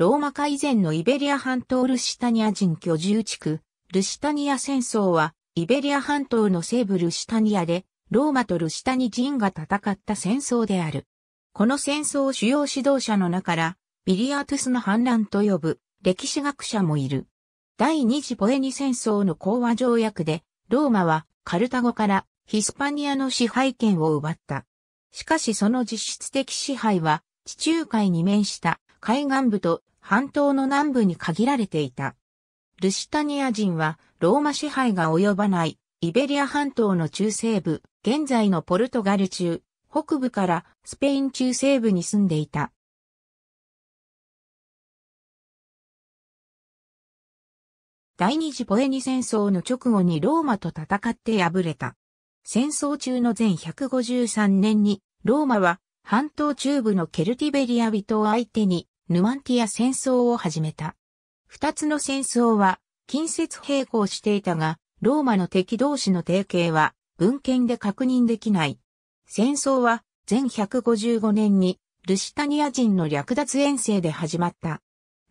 ローマ化以前のイベリア半島ルシタニア人居住地区、ルシタニア戦争は、イベリア半島の西部ルシタニアで、ローマとルシタニ人が戦った戦争である。この戦争主要指導者の中から、ビリアートゥスの反乱と呼ぶ、歴史学者もいる。第二次ポエニ戦争の講和条約で、ローマはカルタゴからヒスパニアの支配権を奪った。しかしその実質的支配は地中海に面した海岸部と半島の南部に限られていた。ルシタニア人はローマ支配が及ばないイベリア半島の中西部、現在のポルトガル中、北部からスペイン中西部に住んでいた。第二次ポエニ戦争の直後にローマと戦って敗れた。戦争中の前153年に、ローマは半島中部のケルティベリア人を相手にヌマンティア戦争を始めた。二つの戦争は近接並行していたが、ローマの敵同士の提携は文献で確認できない。戦争は前155年にルシタニア人の略奪遠征で始まった。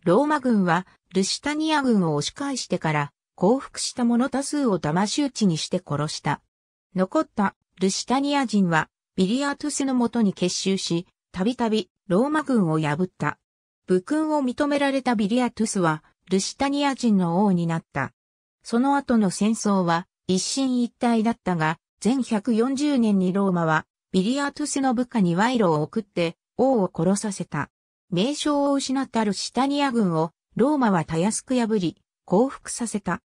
ローマ軍はルシタニア軍を押し返してから降伏した者多数を騙し討ちにして殺した。残ったルシタニア人はビリアトゥスのもとに結集し、たびたびローマ軍を破った。武勲を認められたビリアトゥスは、ルシタニア人の王になった。その後の戦争は一進一退だったが、前140年にローマは、ビリアトゥスの部下に賄賂を送って、王を殺させた。名称を失ったルシタニア軍を、ローマはたやすく破り、降伏させた。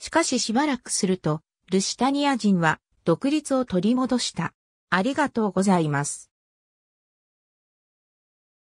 しかししばらくすると、ルシタニア人は、独立を取り戻した。ありがとうございます。